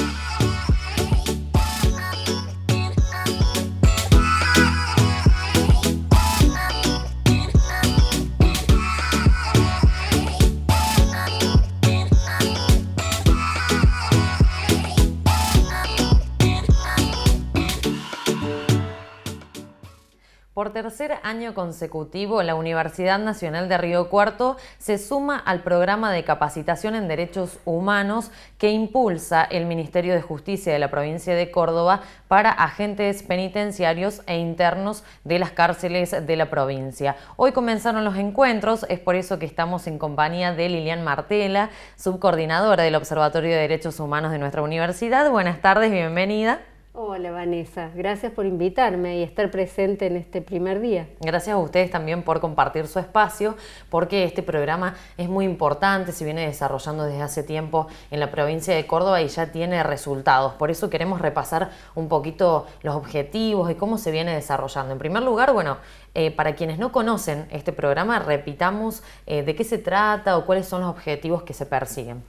Bye. tercer año consecutivo, la Universidad Nacional de Río Cuarto se suma al programa de capacitación en derechos humanos que impulsa el Ministerio de Justicia de la provincia de Córdoba para agentes penitenciarios e internos de las cárceles de la provincia. Hoy comenzaron los encuentros, es por eso que estamos en compañía de Lilian Martela, subcoordinadora del Observatorio de Derechos Humanos de nuestra universidad. Buenas tardes, bienvenida. Hola Vanessa, gracias por invitarme y estar presente en este primer día. Gracias a ustedes también por compartir su espacio, porque este programa es muy importante, se viene desarrollando desde hace tiempo en la provincia de Córdoba y ya tiene resultados. Por eso queremos repasar un poquito los objetivos y cómo se viene desarrollando. En primer lugar, bueno, eh, para quienes no conocen este programa, repitamos eh, de qué se trata o cuáles son los objetivos que se persiguen.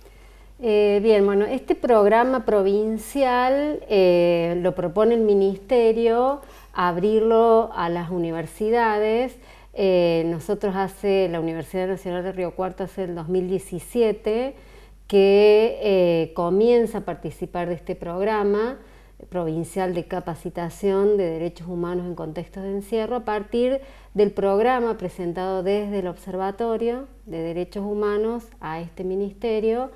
Eh, bien, bueno, este programa provincial eh, lo propone el Ministerio abrirlo a las universidades. Eh, nosotros hace, la Universidad Nacional de Río Cuarto hace el 2017 que comienza a participar de este programa provincial de capacitación de derechos humanos en contextos de encierro a partir del programa presentado desde el Observatorio de Derechos Humanos a este ministerio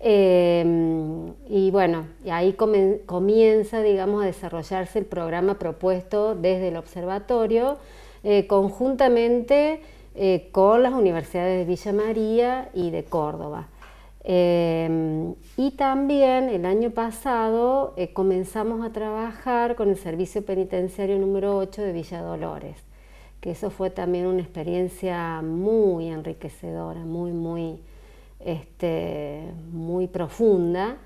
Em, y bueno, ahí comienza, digamos, a desarrollarse el programa propuesto desde el observatorio, eh, conjuntamente eh, con las universidades de Villa María y de Córdoba. Em, y también el año pasado eh, comenzamos a trabajar con el Servicio Penitenciario número 8 de Villa Dolores, que eso fue también una experiencia muy enriquecedora, muy, muy este, muy profunda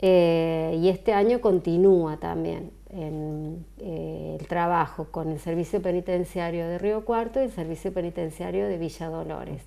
eh, y este año continúa también en, eh, el trabajo con el Servicio Penitenciario de Río Cuarto y el Servicio Penitenciario de Villa Dolores.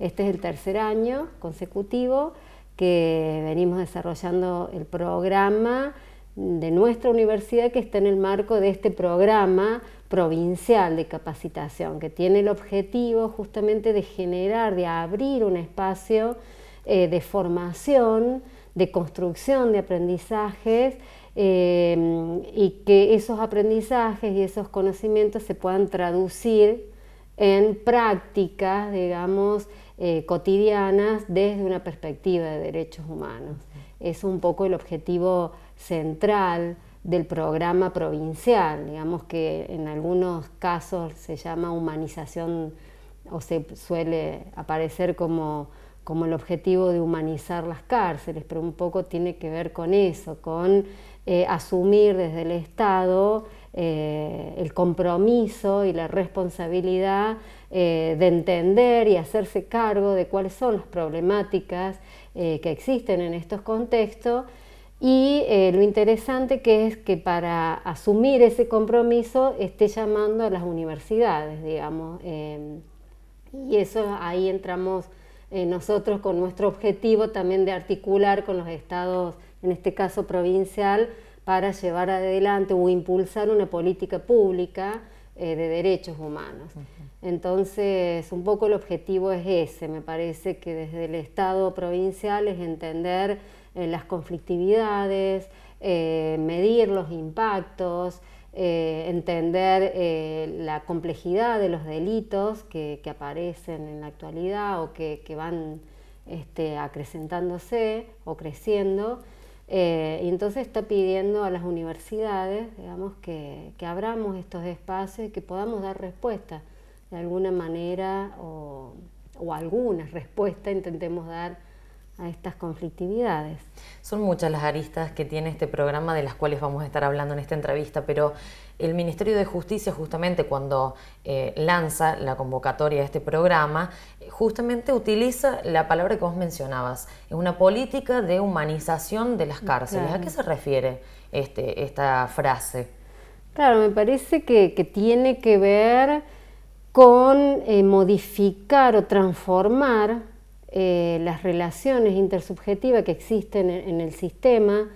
Este es el tercer año consecutivo que venimos desarrollando el programa de nuestra universidad que está en el marco de este programa provincial de capacitación, que tiene el objetivo justamente de generar, de abrir un espacio eh, de formación, de construcción de aprendizajes eh, y que esos aprendizajes y esos conocimientos se puedan traducir en prácticas, digamos, eh, cotidianas desde una perspectiva de derechos humanos. Es un poco el objetivo central del programa provincial, digamos que en algunos casos se llama humanización o se suele aparecer como como el objetivo de humanizar las cárceles, pero un poco tiene que ver con eso, con eh, asumir desde el Estado eh, el compromiso y la responsabilidad eh, de entender y hacerse cargo de cuáles son las problemáticas que existen en estos contextos. Y lo interesante que es que para asumir ese compromiso esté llamando a las universidades, digamos. y eso ahí entramos eh, nosotros con nuestro objetivo también de articular con los estados, en este caso provincial, para llevar adelante o impulsar una política pública eh, de derechos humanos. Entonces, un poco el objetivo es ese, me parece que desde el Estado provincial es entender eh, las conflictividades, medir los impactos, eh, entender eh, la complejidad de los delitos que, aparecen en la actualidad o que, van este, acrecentándose o creciendo. Eh, y entonces está pidiendo a las universidades que, abramos estos espacios y que podamos dar respuesta de alguna manera o alguna respuesta intentemos dar a estas conflictividades. Son muchas las aristas que tiene este programa de las cuales vamos a estar hablando en esta entrevista, pero el Ministerio de Justicia justamente cuando eh, lanza la convocatoria de este programa, justamente utiliza la palabra que vos mencionabas, es una política de humanización de las cárceles. ¿A qué se refiere este, esta frase? Claro, me parece que, tiene que ver con eh, modificar o transformar eh, las relaciones intersubjetivas que existen en, el sistema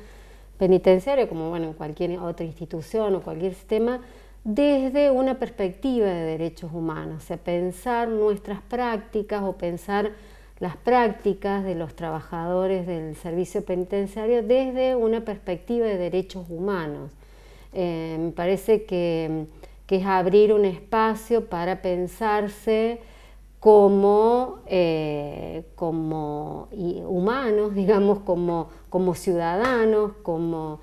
penitenciario, como bueno, en cualquier otra institución o cualquier sistema, desde una perspectiva de derechos humanos, o sea, pensar nuestras prácticas o pensar las prácticas de los trabajadores del servicio penitenciario desde una perspectiva de derechos humanos. Eh, me parece que es abrir un espacio para pensarse como, eh, como humanos, digamos, como, ciudadanos, como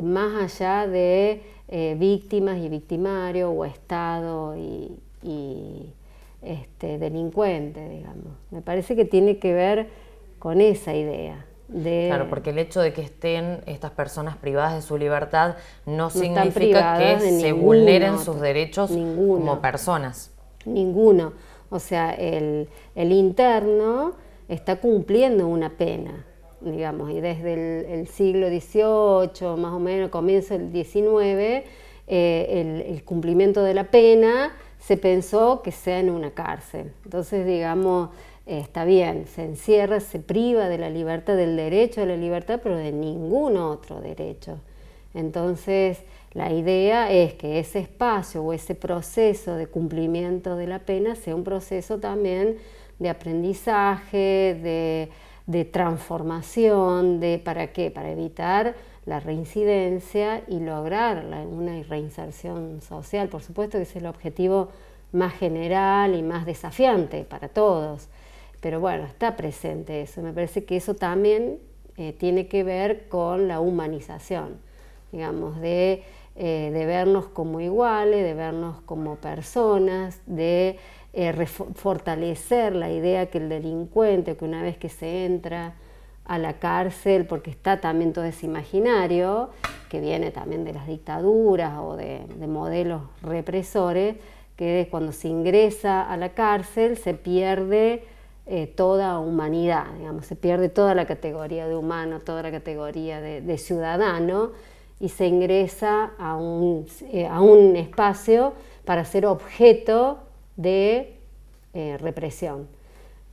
más allá de eh, víctimas y victimarios, o Estado y, este, delincuente, digamos. Me parece que tiene que ver con esa idea. Claro, porque el hecho de que estén estas personas privadas de su libertad no, significa que se vulneren sus derechos como personas. Ninguno. O sea, el, interno está cumpliendo una pena, digamos, y desde el, siglo XVIII, más o menos, comienzo del XIX, eh, el, cumplimiento de la pena se pensó que sea en una cárcel. Entonces, digamos, está bien, se encierra, se priva de la libertad, del derecho a la libertad, pero de ningún otro derecho. Entonces, la idea es que ese espacio o ese proceso de cumplimiento de la pena sea un proceso también de aprendizaje, de, transformación, de para qué, para evitar la reincidencia y lograr una reinserción social. Por supuesto que es el objetivo más general y más desafiante para todos, pero bueno, está presente eso. Me parece que eso también eh, tiene que ver con la humanización digamos, eh, de, vernos como iguales, de vernos como personas, de eh, fortalecer la idea que el delincuente, que una vez que se entra a la cárcel, porque está también todo ese imaginario, que viene también de las dictaduras o de, modelos represores, que cuando se ingresa a la cárcel se pierde eh, toda humanidad, digamos, se pierde toda la categoría de humano, toda la categoría de ciudadano, y se ingresa eh, a un, espacio para ser objeto de eh, represión.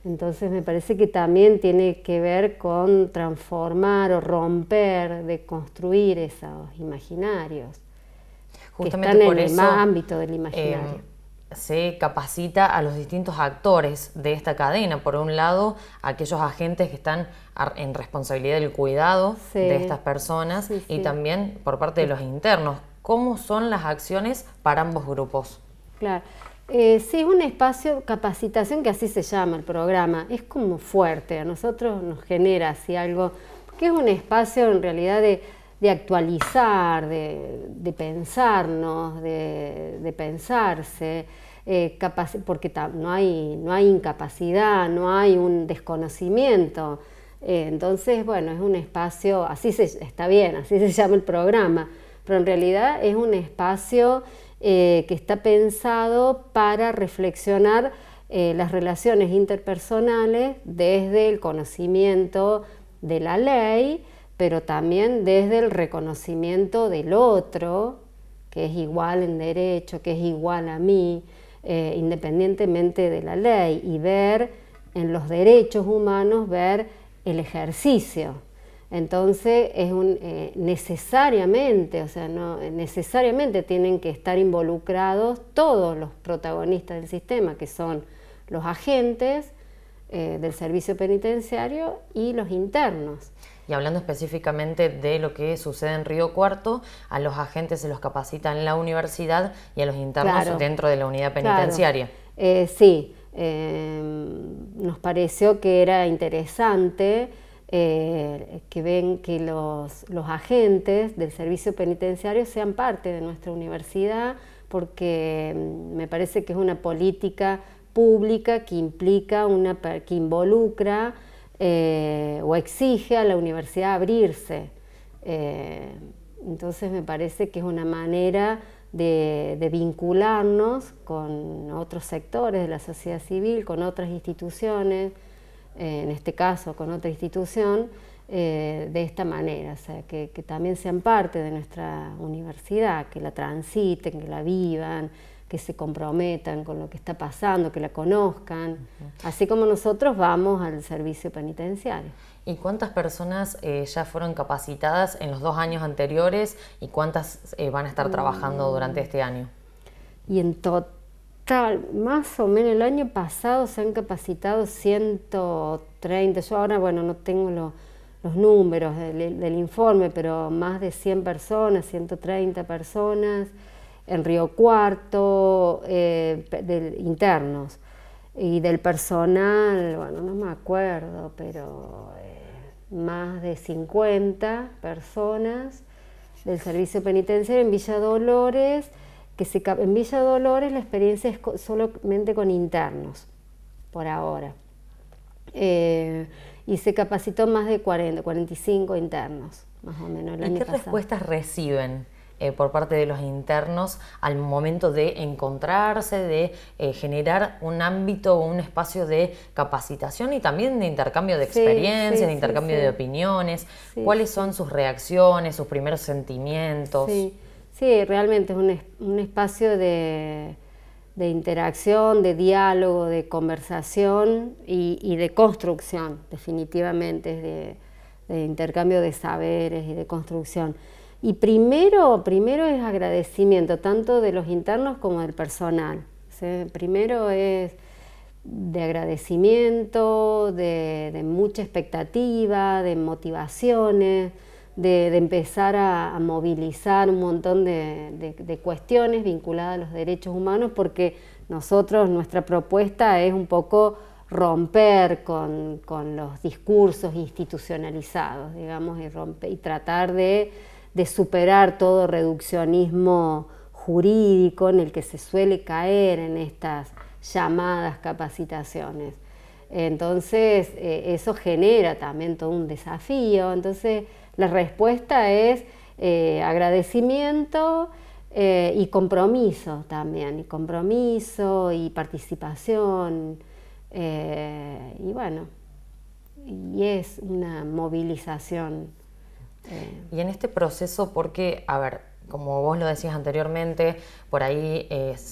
Entonces me parece que también tiene que ver con transformar o romper, de construir esos imaginarios Justamente que están en el ámbito del imaginario. Eh, se capacita a los distintos actores de esta cadena. Por un lado, aquellos agentes que están en responsabilidad del cuidado de estas personas y también por parte de los internos. ¿Cómo son las acciones para ambos grupos? Claro. Eh, sí, es un espacio, capacitación, que así se llama el programa. Es como fuerte, a nosotros nos genera así algo, que es un espacio en realidad de, de actualizar, de, pensarnos, de, pensarse, eh, porque no hay, incapacidad, no hay un desconocimiento. Eh, entonces, bueno, es un espacio, así se, está bien, así se llama el programa, pero en realidad es un espacio eh, que está pensado para reflexionar las relaciones interpersonales desde el conocimiento de la ley, pero también desde el reconocimiento del otro, que es igual en derecho, que es igual a mí, eh, independientemente de la ley, y ver en los derechos humanos, ver el ejercicio. Entonces eh, necesariamente, o sea, necesariamente tienen que estar involucrados todos los protagonistas del sistema, que son los agentes eh, del servicio penitenciario y los internos y hablando específicamente de lo que sucede en Río Cuarto, a los agentes se los capacitan en la universidad y a los internos dentro de la unidad penitenciaria. Eh, sí, eh, nos pareció que era interesante eh, que ven que los, los agentes del servicio penitenciario sean parte de nuestra universidad porque mm, me parece que es una política pública que implica, una, que involucra eh, o exige a la universidad abrirse. Eh, entonces me parece que es una manera de, vincularnos con otros sectores de la sociedad civil, con otras instituciones, eh, en este caso con otra institución, de esta manera, o sea, que también sean parte de nuestra universidad, que la transiten, que la vivan, que se comprometan con lo que está pasando, que la conozcan, así como nosotros vamos al servicio penitenciario. ¿Y cuántas personas eh, ya fueron capacitadas en los dos años anteriores y cuántas eh, van a estar trabajando mm. durante este año? Y en total, más o menos el año pasado se han capacitado 130, yo ahora, bueno, no tengo los números del, informe, pero más de 100 personas, 130 personas en Río Cuarto, eh, internos. Y del personal, bueno, no me acuerdo, pero eh, más de 50 personas del servicio penitenciario en Villa Dolores, que se, en Villa Dolores la experiencia es solamente con internos, por ahora. Eh, y se capacitó más de 40, 45 internos, más o menos. ¿Y qué respuestas reciben? Eh, por parte de los internos al momento de encontrarse, de eh, generar un ámbito o un espacio de capacitación y también de intercambio de experiencias, de intercambio de opiniones? ¿Cuáles son sus reacciones, sus primeros sentimientos? Sí, realmente es un, espacio de, interacción, de diálogo, de conversación y, de construcción, definitivamente, Es de intercambio de saberes y de construcción. Y primero, primero es agradecimiento, tanto de los internos como del personal. Primero es de agradecimiento, de, mucha expectativa, de motivaciones, de, empezar a, movilizar un montón de, cuestiones vinculadas a los derechos humanos, porque nosotros, nuestra propuesta es un poco romper con, los discursos institucionalizados, digamos, y tratar de de superar todo reduccionismo jurídico en el que se suele caer en estas llamadas capacitaciones. Entonces, eh, eso genera también todo un desafío. Entonces, la respuesta es eh, agradecimiento eh, y compromiso también, y compromiso y participación. y bueno, y es una movilización y en este proceso, porque, a ver, como vos lo decías anteriormente, por ahí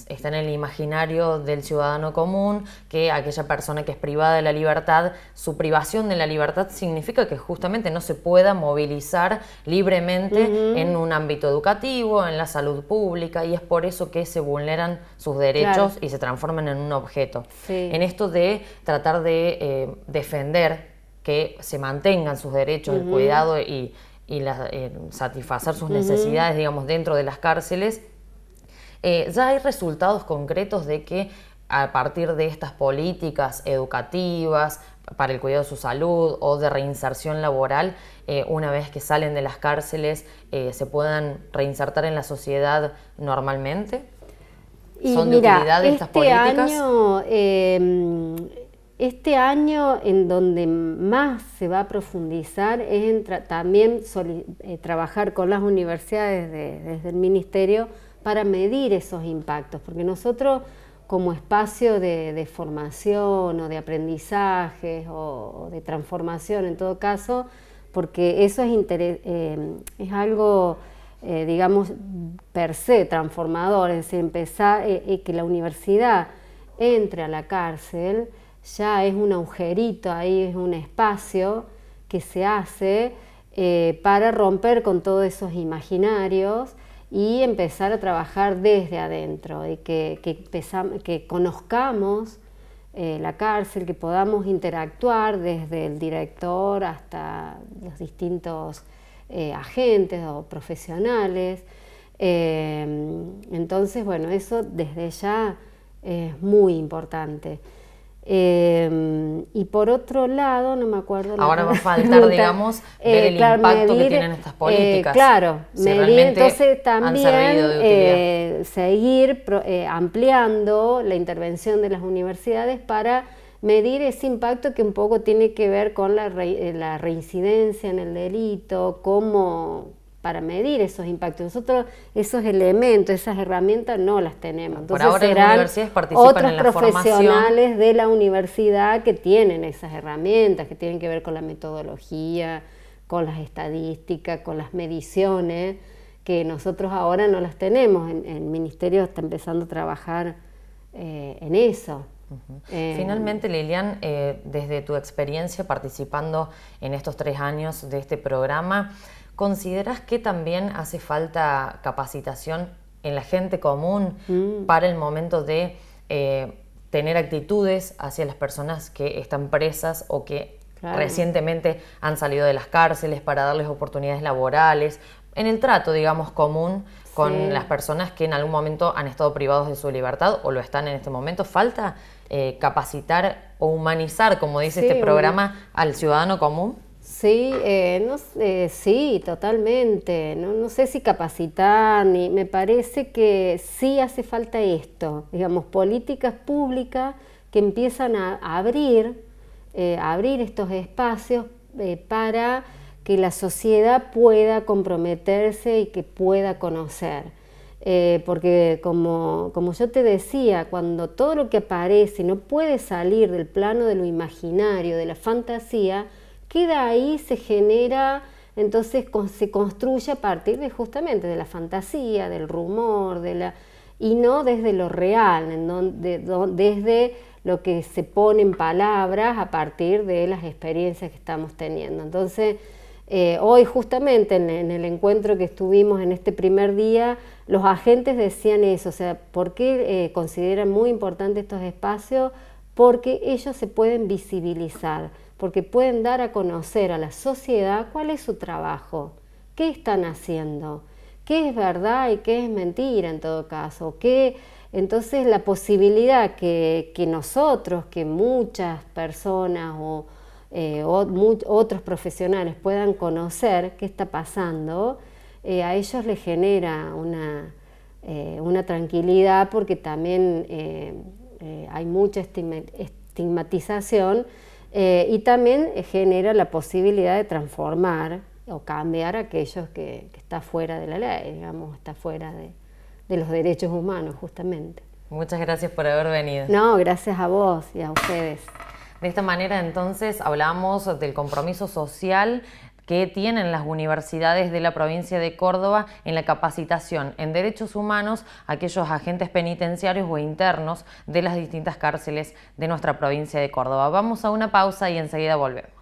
está en el imaginario del ciudadano común que aquella persona que es privada de la libertad, su privación de la libertad significa que justamente no se pueda movilizar libremente en un ámbito educativo, en la salud pública, y es por eso que se vulneran sus derechos y se transforman en un objeto. En esto de tratar de eh, defender que se mantengan sus derechos, el cuidado y y eh, satisfacer sus necesidades, digamos, dentro de las cárceles, eh, ya hay resultados concretos de que a partir de estas políticas educativas para el cuidado de su salud o de reinserción laboral, eh, una vez que salen de las cárceles, se puedan reinsertar en la sociedad normalmente? Y ¿Son de utilidad estas este políticas? Año, em, este año en donde más se va a profundizar es también eh, trabajar con las universidades desde el Ministerio para medir esos impactos, porque nosotros como espacio de, formación o de aprendizaje o, de transformación en todo caso, porque eso es, em, algo, eh, digamos, per se transformador, es eh, que la universidad entre a la cárcel, ya es un agujerito ahí, es un espacio que se hace eh, para romper con todos esos imaginarios y empezar a trabajar desde adentro y que, conozcamos eh, la cárcel, que podamos interactuar desde el director hasta los distintos eh, agentes o profesionales. Em, entonces, bueno, eso desde ya es muy importante. Em, y por otro lado, no me acuerdo. Ahora va a faltar, digamos, eh, ver el impacto que tienen estas políticas. Eh, claro, entonces también eh, seguir ampliando la intervención de las universidades para medir ese impacto que un poco tiene que ver con la, la reincidencia en el delito, cómo para medir esos impactos. Nosotros esos elementos, esas herramientas no las tenemos. Entonces Por ahora las universidades participan otros en la profesionales de la universidad que tienen esas herramientas, que tienen que ver con la metodología, con las estadísticas, con las mediciones, que nosotros ahora no las tenemos. el ministerio está empezando a trabajar eh, en eso. Eh, Finalmente, Lilian, eh, desde tu experiencia participando en estos tres años de este programa, ¿Consideras que también hace falta capacitación en la gente común mm. para el momento de eh, tener actitudes hacia las personas que están presas o que recientemente han salido de las cárceles para darles oportunidades laborales? En el trato, digamos, común con las personas que en algún momento han estado privados de su libertad o lo están en este momento, falta eh, capacitar o humanizar, como dice este programa, al ciudadano común. Sí, eh, no, eh, sí, totalmente. No, no, sé si capacitar, ni me parece que sí hace falta esto, digamos, políticas públicas que empiezan a, abrir, eh, abrir estos espacios para que la sociedad pueda comprometerse y que pueda conocer. porque como, yo te decía, cuando todo lo que aparece no puede salir del plano de lo imaginario, de la fantasía, queda ahí, se genera, entonces se construye a partir de justamente de la fantasía, del rumor, y no desde lo real, desde lo que se pone en palabras a partir de las experiencias que estamos teniendo. Entonces, eh, hoy justamente en, el encuentro que estuvimos en este primer día, los agentes decían eso, o sea, ¿por qué eh, consideran muy importantes estos espacios? Porque ellos se pueden visibilizar porque pueden dar a conocer a la sociedad cuál es su trabajo, qué están haciendo, qué es verdad y qué es mentira en todo caso, entonces la posibilidad que, nosotros, que muchas personas o, eh, otros profesionales puedan conocer qué está pasando, eh, a ellos les genera una eh, tranquilidad porque también hay mucha estigmatización eh, y también eh, genera la posibilidad de transformar o cambiar a aquellos que, que está fuera de la ley, digamos, está fuera de, de los derechos humanos, justamente. Muchas gracias por haber venido. No, gracias a vos y a ustedes. De esta manera entonces hablamos del compromiso social que tienen las universidades de la provincia de Córdoba en la capacitación en derechos humanos a aquellos agentes penitenciarios o internos de las distintas cárceles de nuestra provincia de Córdoba. Vamos a una pausa y enseguida volvemos.